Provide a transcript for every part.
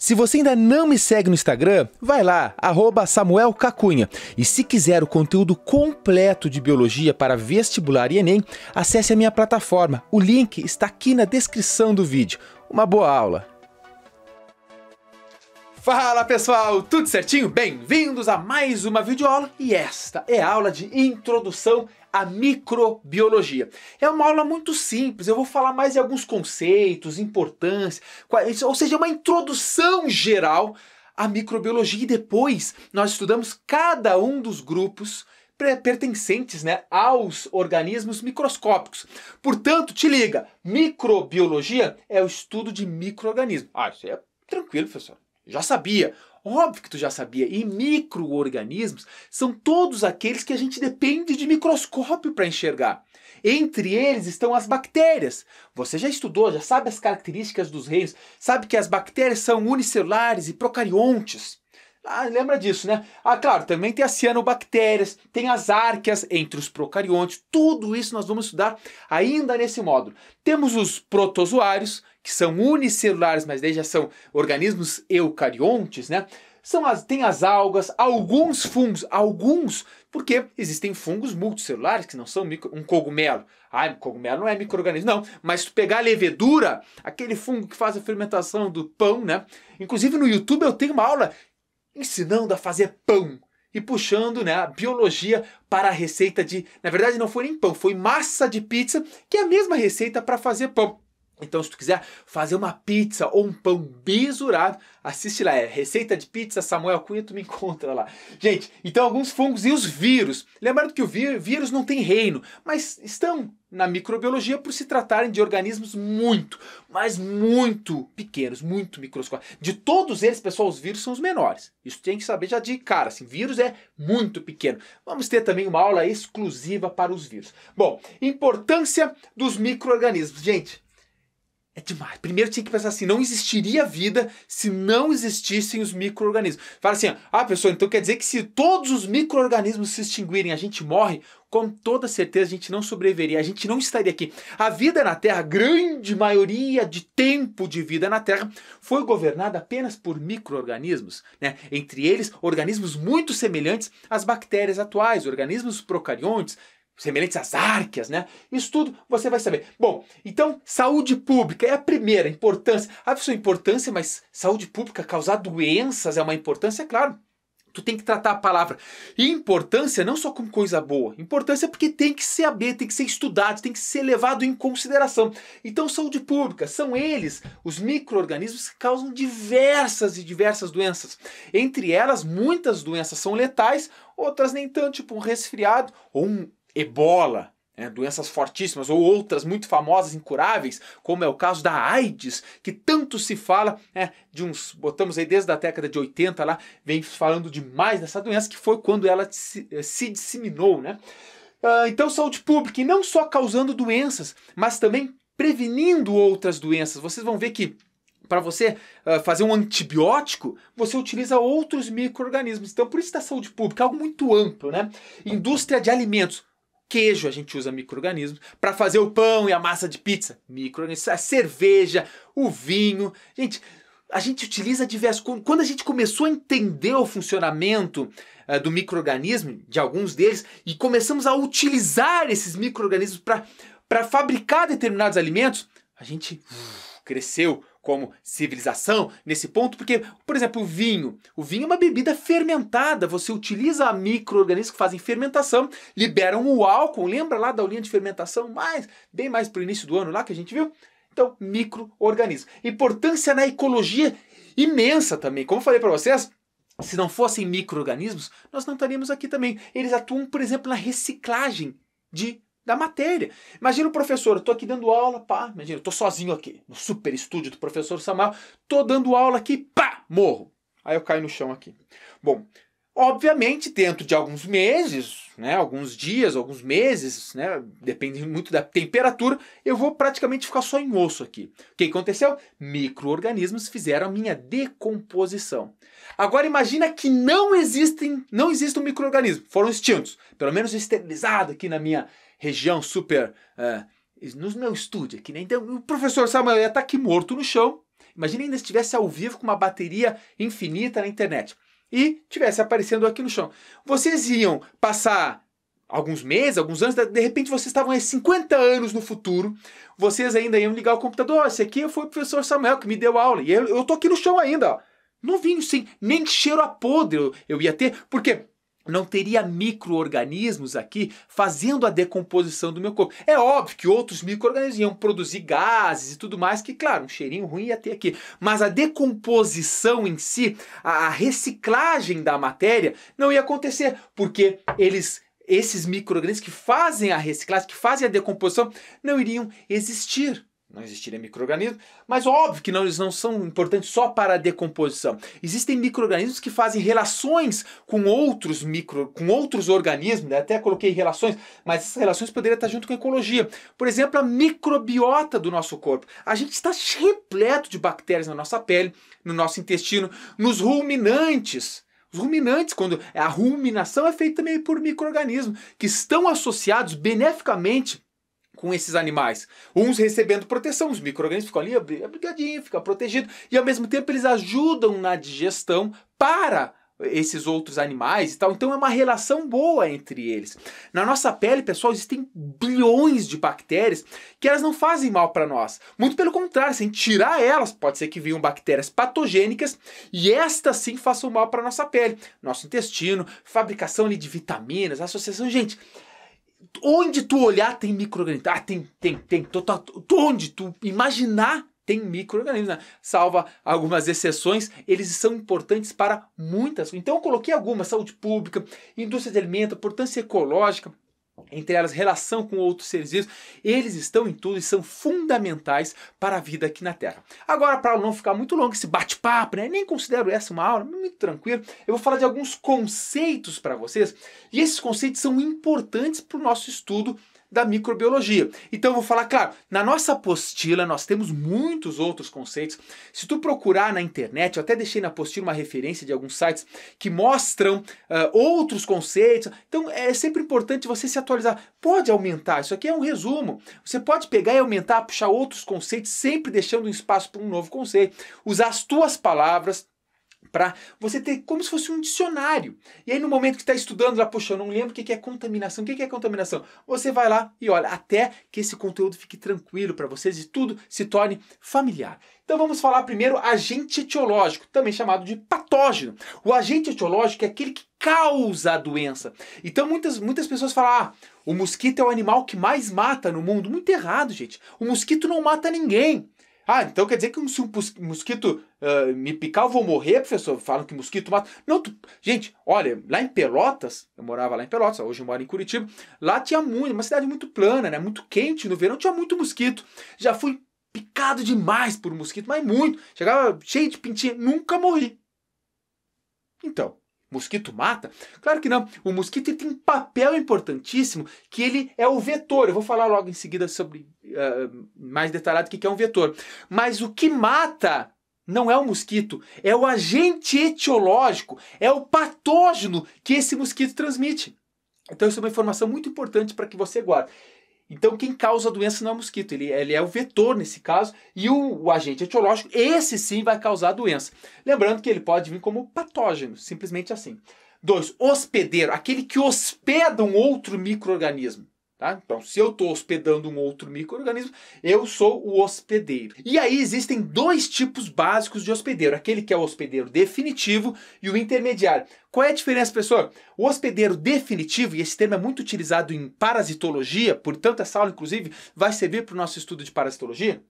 Se você ainda não me segue no Instagram, vai lá, Cacunha. E se quiser o conteúdo completo de biologia para vestibular e Enem, acesse a minha plataforma. O link está aqui na descrição do vídeo. Uma boa aula! Fala pessoal, tudo certinho? Bem-vindos a mais uma videoaula e esta é a aula de introdução à microbiologia. É uma aula muito simples, eu vou falar mais de alguns conceitos, importância, ou seja, é uma introdução geral à microbiologia e depois nós estudamos cada um dos grupos pertencentes né, aos organismos microscópicos. Portanto, te liga, microbiologia é o estudo de micro-organismos. Ah, isso é tranquilo, professor. Já sabia. Óbvio que tu já sabia. E microorganismos são todos aqueles que a gente depende de microscópio para enxergar. Entre eles estão as bactérias. Você já estudou, já sabe as características dos reinos, sabe que as bactérias são unicelulares e procariontes. Ah, lembra disso, né? Ah, claro, também tem as cianobactérias, tem as árqueas entre os procariontes, tudo isso nós vamos estudar ainda nesse módulo. Temos os protozoários, que são unicelulares, mas desde já são organismos eucariontes, né? São as, tem as algas, alguns fungos, alguns, porque existem fungos multicelulares que não são micro, um cogumelo. Ah, cogumelo não é microorganismo, não. Mas tu pegar a levedura, aquele fungo que faz a fermentação do pão, né? Inclusive no YouTube eu tenho uma aula ensinando a fazer pão e puxando né, a biologia para a receita de. Na verdade, não foi nem pão, foi massa de pizza, que é a mesma receita para fazer pão. Então, se tu quiser fazer uma pizza ou um pão besurado, assiste lá. É Receita de Pizza Samuel Cunha, tu me encontra lá. Gente, então alguns fungos e os vírus. Lembrando que o vírus não tem reino, mas estão na microbiologia por se tratarem de organismos muito, mas muito pequenos, muito microscópicos. De todos eles, pessoal, os vírus são os menores. Isso tem que saber já de cara. Assim, vírus é muito pequeno. Vamos ter também uma aula exclusiva para os vírus. Bom, importância dos microorganismos. Gente, é demais. Primeiro tinha que pensar assim: não existiria vida se não existissem os micro-organismos. Fala assim, ah, pessoal, então quer dizer que se todos os micro-organismos se extinguirem, a gente morre? Com toda certeza a gente não sobreviveria, a gente não estaria aqui. A vida na Terra, a grande maioria de tempo de vida na Terra, foi governada apenas por micro-organismos. Né? Entre eles, organismos muito semelhantes às bactérias atuais, organismos procariontes, semelhantes às árqueas, né? Isso tudo você vai saber. Bom, então, saúde pública é a primeira importância. A ah, sua importância, mas saúde pública causar doenças é uma importância, é claro. Tu tem que tratar a palavra e importância não só como coisa boa, importância porque tem que ser saber, tem que ser estudado, tem que ser levado em consideração. Então, saúde pública são eles, os micro-organismos que causam diversas e diversas doenças. Entre elas, muitas doenças são letais, outras nem tanto, tipo um resfriado ou um ebola, né, doenças fortíssimas, ou outras muito famosas, incuráveis, como é o caso da AIDS, que tanto se fala, né, de uns, botamos aí desde a década de 80 lá, vem falando demais dessa doença, que foi quando ela se, eh, se disseminou, né? Ah, então, saúde pública, e não só causando doenças, mas também prevenindo outras doenças. Vocês vão ver que para você uh, fazer um antibiótico, você utiliza outros micro-organismos. Então, por isso da saúde pública, algo muito amplo, né? Indústria de alimentos queijo a gente usa micro-organismos, para fazer o pão e a massa de pizza, micro-organismos, a cerveja, o vinho. Gente, a gente utiliza diversos. Quando a gente começou a entender o funcionamento uh, do microorganismo, de alguns deles, e começamos a utilizar esses microorganismos para fabricar determinados alimentos, a gente uh, cresceu como civilização nesse ponto, porque, por exemplo, o vinho. O vinho é uma bebida fermentada, você utiliza micro-organismos que fazem fermentação, liberam o álcool, lembra lá da linha de fermentação, mais, bem mais para o início do ano lá que a gente viu? Então, micro-organismos. Importância na ecologia imensa também. Como eu falei para vocês, se não fossem micro-organismos, nós não estaríamos aqui também. Eles atuam, por exemplo, na reciclagem de da matéria. Imagina o professor, eu tô aqui dando aula, pá, imagina, eu tô sozinho aqui, no super estúdio do professor Samuel, tô dando aula aqui, pá, morro. Aí eu caio no chão aqui. Bom, obviamente, dentro de alguns meses, né, alguns dias, alguns meses, né, depende muito da temperatura, eu vou praticamente ficar só em osso aqui. O que aconteceu? Microorganismos fizeram a minha decomposição. Agora imagina que não existem, não existe um microorganismo, foram extintos, pelo menos esterilizado aqui na minha região super. Uh, é, no meu estúdio aqui, né? Então, o professor Samuel ia estar tá aqui morto no chão. Imagina ainda estivesse ao vivo com uma bateria infinita na internet e tivesse aparecendo aqui no chão. Vocês iam passar alguns meses, alguns anos, de repente vocês estavam 50 anos no futuro, vocês ainda iam ligar o computador. Oh, esse aqui foi o professor Samuel que me deu aula. E eu, eu tô aqui no chão ainda, ó. Novinho, sim, nem cheiro a podre eu, eu ia ter, porque não teria micro-organismos aqui fazendo a decomposição do meu corpo. É óbvio que outros micro-organismos iam produzir gases e tudo mais, que, claro, um cheirinho ruim ia ter aqui. Mas a decomposição em si, a reciclagem da matéria, não ia acontecer, porque eles. Esses micro-organismos que fazem a reciclagem, que fazem a decomposição, não iriam existir não existiria micro-organismos, mas óbvio que não, eles não são importantes só para a decomposição. Existem micro-organismos que fazem relações com outros micro, com outros organismos, né? até coloquei relações, mas essas relações poderiam estar junto com a ecologia. Por exemplo, a microbiota do nosso corpo. A gente está repleto de bactérias na nossa pele, no nosso intestino, nos ruminantes. Os ruminantes, quando a ruminação é feita também por microorganismos que estão associados beneficamente com esses animais. Uns recebendo proteção, os micro-organismos ficam ali abrigadinhos, ficam protegidos, e ao mesmo tempo eles ajudam na digestão para esses outros animais e tal. Então é uma relação boa entre eles. Na nossa pele, pessoal, existem bilhões de bactérias que elas não fazem mal para nós. Muito pelo contrário, sem tirar elas, pode ser que venham bactérias patogênicas e estas sim façam mal para nossa pele, nosso intestino, fabricação de vitaminas, associação, gente. Onde tu olhar tem microorganismo. Ah, tem, tem, tem. Tu, tu, tu, onde tu imaginar tem microorganismos. Né? Salva algumas exceções, eles são importantes para muitas. Então eu coloquei algumas: saúde pública, indústria de alimento, importância ecológica, entre elas relação com outros seres vivos, eles estão em tudo e são fundamentais para a vida aqui na Terra. Agora, para não ficar muito longo esse bate-papo, né? nem considero essa uma aula, muito tranquilo, eu vou falar de alguns conceitos para vocês, e esses conceitos são importantes para o nosso estudo da microbiologia. Então eu vou falar, claro, na nossa apostila nós temos muitos outros conceitos. Se tu procurar na internet, eu até deixei na apostila uma referência de alguns sites que mostram uh, outros conceitos. Então é sempre importante você se atualizar. Pode aumentar, isso aqui é um resumo. Você pode pegar e aumentar, puxar outros conceitos, sempre deixando um espaço para um novo conceito. Usar as tuas palavras para você ter como se fosse um dicionário. E aí, no momento que está estudando lá, poxa, eu não lembro o que é contaminação, o que é contaminação, você vai lá e olha, até que esse conteúdo fique tranquilo para vocês e tudo se torne familiar. Então vamos falar primeiro agente etiológico, também chamado de patógeno. O agente etiológico é aquele que causa a doença. Então muitas, muitas pessoas falam: ah, o mosquito é o animal que mais mata no mundo. Muito errado, gente. O mosquito não mata ninguém. Ah, então quer dizer que se um mosquito uh, me picar, eu vou morrer, professor? Falam que mosquito mata. Não, tu... gente, olha, lá em Pelotas, eu morava lá em Pelotas, hoje eu moro em Curitiba, lá tinha muito, uma cidade muito plana, né? Muito quente, no verão tinha muito mosquito. Já fui picado demais por mosquito, mas muito. Chegava cheio de pintinha, nunca morri. Então, Mosquito mata? Claro que não. O mosquito tem um papel importantíssimo que ele é o vetor. Eu vou falar logo em seguida sobre uh, mais detalhado o que é um vetor. Mas o que mata não é o mosquito, é o agente etiológico, é o patógeno que esse mosquito transmite. Então, isso é uma informação muito importante para que você guarde. Então, quem causa a doença não é o mosquito, ele, ele é o vetor nesse caso, e o, o, agente etiológico, esse sim vai causar a doença. Lembrando que ele pode vir como patógeno, simplesmente assim. Dois, hospedeiro, aquele que hospeda um outro microorganismo. Tá? Então, se eu estou hospedando um outro microorganismo, eu sou o hospedeiro. E aí existem dois tipos básicos de hospedeiro: aquele que é o hospedeiro definitivo e o intermediário. Qual é a diferença, pessoal? O hospedeiro definitivo, e esse termo é muito utilizado em parasitologia, portanto, essa aula, inclusive, vai servir para o nosso estudo de parasitologia.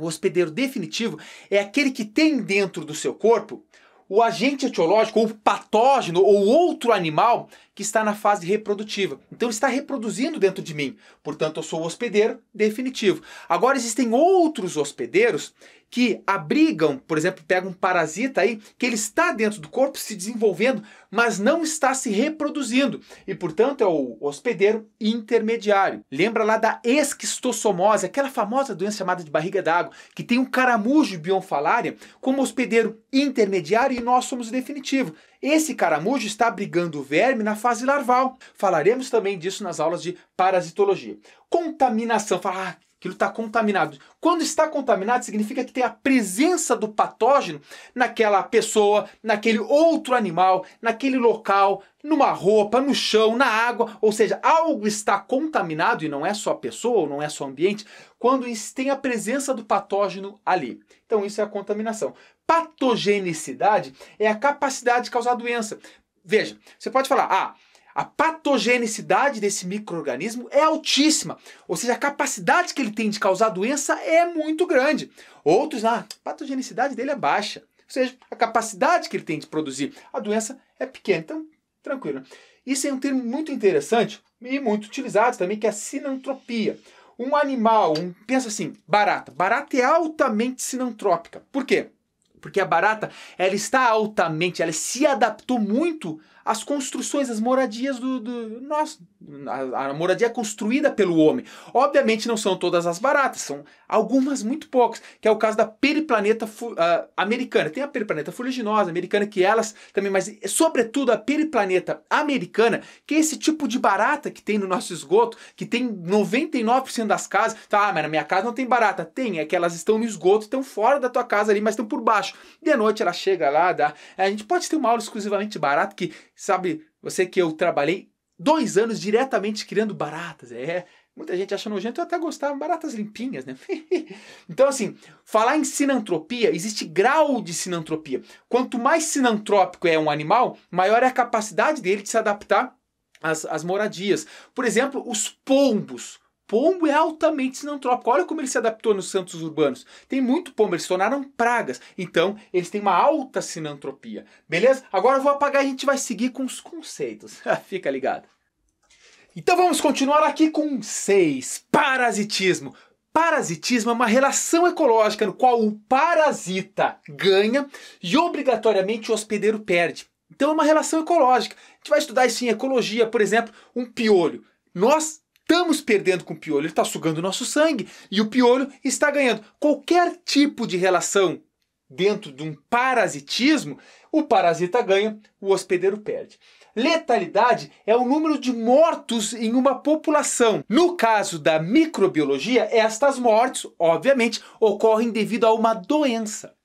O hospedeiro definitivo é aquele que tem dentro do seu corpo o agente etiológico, ou patógeno, ou outro animal que está na fase reprodutiva. Então está reproduzindo dentro de mim. Portanto, eu sou o hospedeiro definitivo. Agora existem outros hospedeiros que abrigam, por exemplo, pega um parasita aí, que ele está dentro do corpo se desenvolvendo, mas não está se reproduzindo. E, portanto, é o hospedeiro intermediário. Lembra lá da esquistossomose, aquela famosa doença chamada de barriga d'água, que tem um caramujo bionfalária como hospedeiro intermediário e nós somos o definitivo. Esse caramujo está abrigando o verme na fase fase larval. Falaremos também disso nas aulas de parasitologia. Contaminação, falar, ah, aquilo está contaminado. Quando está contaminado, significa que tem a presença do patógeno naquela pessoa, naquele outro animal, naquele local, numa roupa, no chão, na água. Ou seja, algo está contaminado e não é só a pessoa, não é só o ambiente, quando tem a presença do patógeno ali. Então, isso é a contaminação. Patogenicidade é a capacidade de causar doença. Veja, você pode falar, ah, a patogenicidade desse microorganismo é altíssima, ou seja, a capacidade que ele tem de causar doença é muito grande. Outros, ah, a patogenicidade dele é baixa, ou seja, a capacidade que ele tem de produzir a doença é pequena. Então, tranquilo. Isso é um termo muito interessante e muito utilizado também, que é a sinantropia. Um animal, um, pensa assim, barata. Barata é altamente sinantrópica. Por quê? porque a é barata, ela está altamente, ela se adaptou muito as construções, as moradias do. do nós, a, a, moradia é construída pelo homem. Obviamente não são todas as baratas, são algumas muito poucas, que é o caso da periplaneta uh, americana. Tem a periplaneta fuliginosa americana, que elas também, mas sobretudo a periplaneta americana, que é esse tipo de barata que tem no nosso esgoto, que tem 99% das casas. Tá, ah, mas na minha casa não tem barata. Tem, é que elas estão no esgoto, estão fora da tua casa ali, mas estão por baixo. De noite ela chega lá, dá. A gente pode ter uma aula exclusivamente barata que Sabe, você que eu trabalhei dois anos diretamente criando baratas. É, muita gente acha nojento, eu até gostava, baratas limpinhas, né? então, assim, falar em sinantropia, existe grau de sinantropia. Quanto mais sinantrópico é um animal, maior é a capacidade dele de se adaptar às, às moradias. Por exemplo, os pombos pombo é altamente sinantrópico. Olha como ele se adaptou nos santos urbanos. Tem muito pombo, eles se tornaram pragas. Então, eles têm uma alta sinantropia. Beleza? Agora eu vou apagar e a gente vai seguir com os conceitos. Fica ligado. Então vamos continuar aqui com 6. Parasitismo. Parasitismo é uma relação ecológica no qual o parasita ganha e obrigatoriamente o hospedeiro perde. Então é uma relação ecológica. A gente vai estudar isso em ecologia, por exemplo, um piolho. Nós estamos perdendo com o piolho, ele está sugando o nosso sangue e o piolho está ganhando. Qualquer tipo de relação dentro de um parasitismo, o parasita ganha, o hospedeiro perde. Letalidade é o número de mortos em uma população. No caso da microbiologia, estas mortes, obviamente, ocorrem devido a uma doença.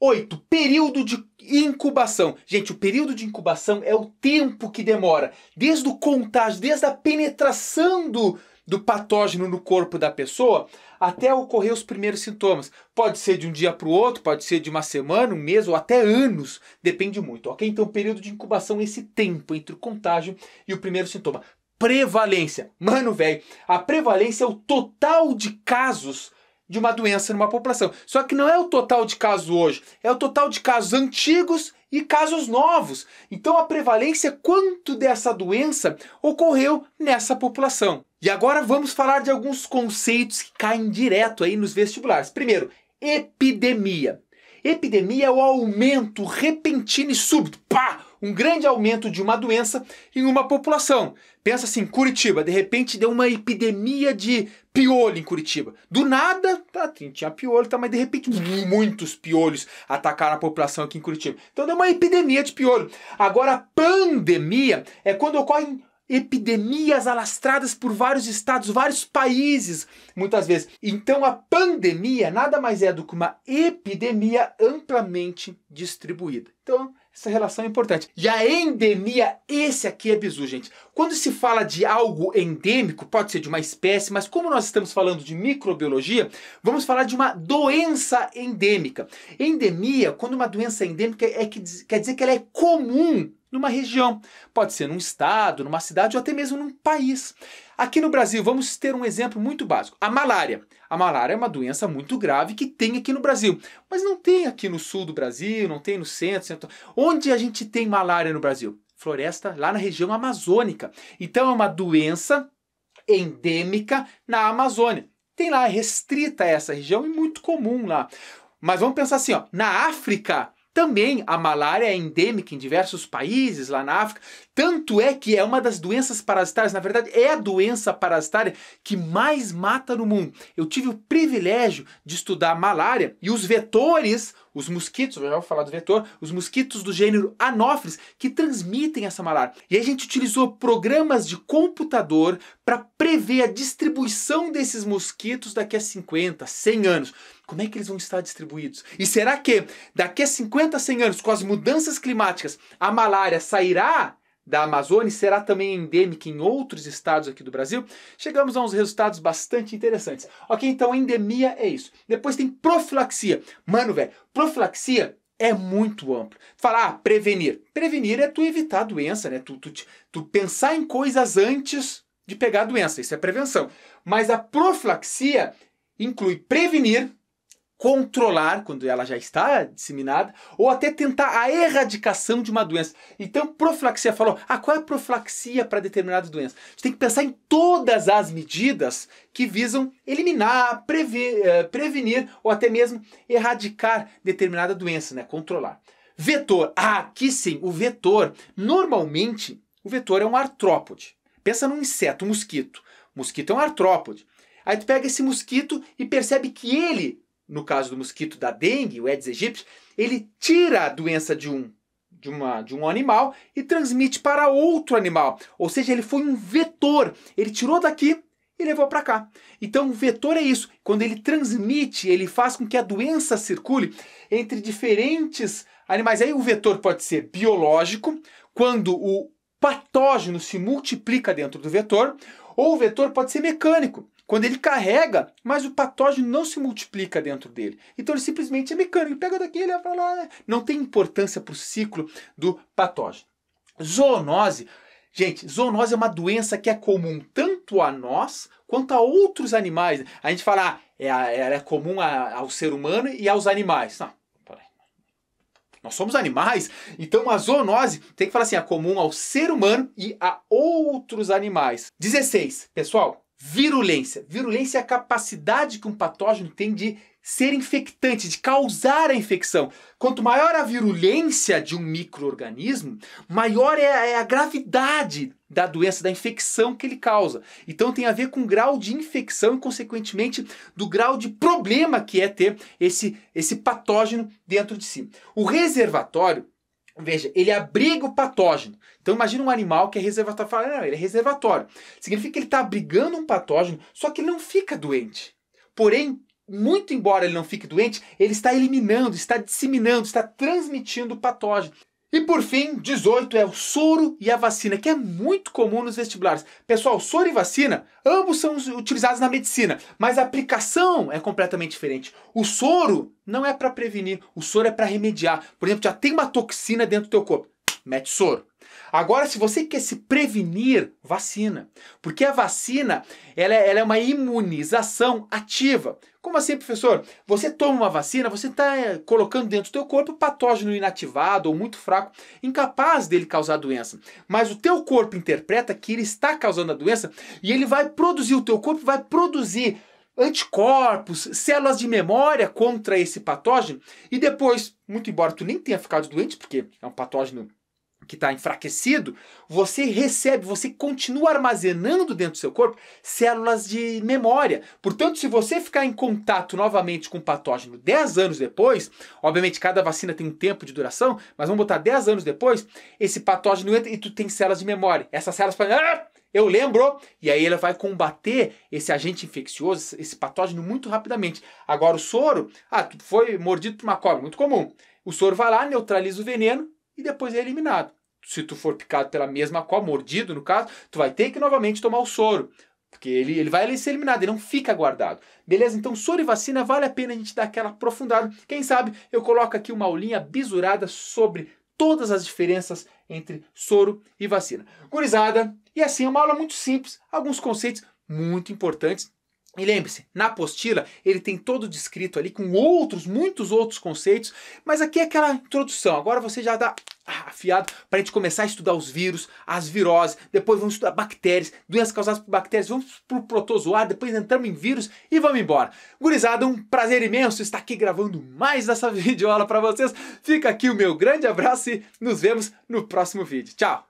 8. Período de incubação. Gente, o período de incubação é o tempo que demora, desde o contágio, desde a penetração do, do patógeno no corpo da pessoa até ocorrer os primeiros sintomas. Pode ser de um dia para o outro, pode ser de uma semana, um mês ou até anos, depende muito, ok? Então, o período de incubação é esse tempo entre o contágio e o primeiro sintoma. Prevalência. Mano, velho, a prevalência é o total de casos de uma doença numa população. Só que não é o total de casos hoje, é o total de casos antigos e casos novos. Então a prevalência é quanto dessa doença ocorreu nessa população. E agora vamos falar de alguns conceitos que caem direto aí nos vestibulares. Primeiro, epidemia. Epidemia é o aumento repentino e súbito, pá, um grande aumento de uma doença em uma população. Pensa assim, Curitiba, de repente deu uma epidemia de piolho em Curitiba. Do nada, tá, tinha piolho, tá, mas de repente muitos piolhos atacaram a população aqui em Curitiba. Então deu uma epidemia de piolho. Agora, pandemia é quando ocorrem epidemias alastradas por vários estados, vários países, muitas vezes. Então a pandemia nada mais é do que uma epidemia amplamente distribuída. Então essa relação é importante. E a endemia, esse aqui é bizu, gente. Quando se fala de algo endêmico, pode ser de uma espécie, mas como nós estamos falando de microbiologia, vamos falar de uma doença endêmica. Endemia, quando uma doença é endêmica, é que, quer dizer que ela é comum numa região, pode ser num estado, numa cidade ou até mesmo num país. Aqui no Brasil, vamos ter um exemplo muito básico: a malária. A malária é uma doença muito grave que tem aqui no Brasil, mas não tem aqui no sul do Brasil, não tem no centro. centro. Onde a gente tem malária no Brasil? Floresta, lá na região amazônica. Então é uma doença endêmica na Amazônia. Tem lá é restrita essa região e muito comum lá. Mas vamos pensar assim, ó, na África também a malária é endêmica em diversos países lá na África, tanto é que é uma das doenças parasitárias, na verdade, é a doença parasitária que mais mata no mundo. Eu tive o privilégio de estudar a malária e os vetores, os mosquitos, eu já vou falar do vetor, os mosquitos do gênero Anopheles que transmitem essa malária. E a gente utilizou programas de computador para prever a distribuição desses mosquitos daqui a 50, 100 anos. Como é que eles vão estar distribuídos? E será que daqui a 50, 100 anos, com as mudanças climáticas, a malária sairá da Amazônia e será também endêmica em outros estados aqui do Brasil? Chegamos a uns resultados bastante interessantes. Ok, então endemia é isso. Depois tem profilaxia. Mano, velho, profilaxia é muito amplo. Falar, ah, prevenir. Prevenir é tu evitar a doença, né? Tu, tu, tu pensar em coisas antes de pegar a doença. Isso é prevenção. Mas a profilaxia inclui prevenir, controlar quando ela já está disseminada ou até tentar a erradicação de uma doença. Então, profilaxia falou, ah, qual é a profilaxia para determinada doença? A gente tem que pensar em todas as medidas que visam eliminar, prever, eh, prevenir ou até mesmo erradicar determinada doença, né, controlar. Vetor. Ah, aqui sim, o vetor. Normalmente, o vetor é um artrópode. Pensa num inseto, um mosquito. O mosquito é um artrópode. Aí tu pega esse mosquito e percebe que ele no caso do mosquito da dengue, o Aedes aegypti, ele tira a doença de um de, uma, de um animal e transmite para outro animal. Ou seja, ele foi um vetor. Ele tirou daqui e levou para cá. Então, o vetor é isso. Quando ele transmite, ele faz com que a doença circule entre diferentes animais. Aí o vetor pode ser biológico, quando o patógeno se multiplica dentro do vetor, ou o vetor pode ser mecânico, quando ele carrega, mas o patógeno não se multiplica dentro dele. Então ele simplesmente é mecânico, ele pega daqui, ele vai lá. Né? Não tem importância para o ciclo do patógeno. Zoonose. Gente, zoonose é uma doença que é comum tanto a nós quanto a outros animais. A gente fala, ah, é, ela é comum ao ser humano e aos animais. Não, nós somos animais, então a zoonose tem que falar assim, é comum ao ser humano e a outros animais. 16. Pessoal, Virulência. Virulência é a capacidade que um patógeno tem de ser infectante, de causar a infecção. Quanto maior a virulência de um microorganismo, maior é a é gravidade da doença, da infecção que ele causa. Então tem a ver com o grau de infecção e, consequentemente, do grau de problema que é ter esse, esse patógeno dentro de si. O reservatório Veja, ele abriga o patógeno. Então imagina um animal que é reservatório. Fala, não, ele é reservatório. Significa que ele está abrigando um patógeno, só que ele não fica doente. Porém, muito embora ele não fique doente, ele está eliminando, está disseminando, está transmitindo o patógeno. E por fim, 18 é o soro e a vacina, que é muito comum nos vestibulares. Pessoal, soro e vacina, ambos são utilizados na medicina, mas a aplicação é completamente diferente. O soro não é para prevenir, o soro é para remediar. Por exemplo, já tem uma toxina dentro do teu corpo, mete soro. Agora, se você quer se prevenir, vacina. Porque a vacina ela é, ela é uma imunização ativa. Como assim, professor? Você toma uma vacina, você está eh, colocando dentro do teu corpo patógeno inativado ou muito fraco, incapaz dele causar doença. Mas o teu corpo interpreta que ele está causando a doença e ele vai produzir, o teu corpo vai produzir anticorpos, células de memória contra esse patógeno e depois, muito embora tu nem tenha ficado doente, porque é um patógeno que está enfraquecido, você recebe, você continua armazenando dentro do seu corpo células de memória. Portanto, se você ficar em contato novamente com o patógeno 10 anos depois, obviamente cada vacina tem um tempo de duração, mas vamos botar 10 anos depois, esse patógeno entra e tu tem células de memória. Essas células falam, ah, eu lembro, e aí ela vai combater esse agente infeccioso, esse patógeno muito rapidamente. Agora o soro, ah, tu foi mordido por uma cobra, muito comum. O soro vai lá, neutraliza o veneno e depois é eliminado se tu for picado pela mesma cobra, mordido no caso, tu vai ter que novamente tomar o soro. Porque ele, ele vai ser eliminado, ele não fica guardado. Beleza? Então, soro e vacina, vale a pena a gente dar aquela aprofundada. Quem sabe eu coloco aqui uma aulinha bisurada sobre todas as diferenças entre soro e vacina. Gurizada, e assim é uma aula muito simples, alguns conceitos muito importantes e lembre-se, na apostila ele tem todo descrito ali com outros, muitos outros conceitos, mas aqui é aquela introdução. Agora você já dá afiado para a gente começar a estudar os vírus, as viroses, depois vamos estudar bactérias, doenças causadas por bactérias, vamos para o protozoário, depois entramos em vírus e vamos embora. Gurizada, um prazer imenso estar aqui gravando mais dessa videoaula para vocês. Fica aqui o meu grande abraço e nos vemos no próximo vídeo. Tchau!